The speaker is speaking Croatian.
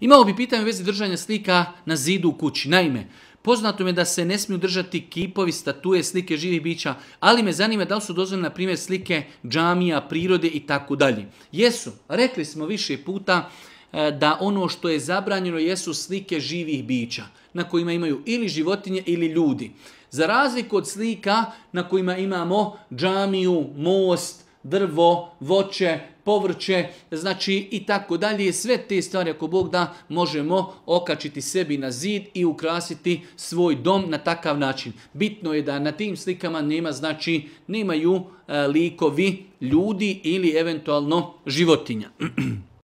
Imao bi pitanje u vezi držanja slika na zidu u kući. Naime, poznato mi je da se ne smiju držati kipovi, statue, slike živih bića, ali me zanima da li su dozvoljene na primjer slike džamija, prirode i tako dalje. Jesu, rekli smo više puta e, da ono što je zabranjeno jesu slike živih bića na kojima imaju ili životinje ili ljudi. Za razliku od slika na kojima imamo džamiju, most, drvo, voće, povrće, znači i tako dalje. Sve te stvari ako Bog da možemo okačiti sebi na zid i ukrasiti svoj dom na takav način. Bitno je da na tim slikama nema znači nemaju e, likovi ljudi ili eventualno životinja.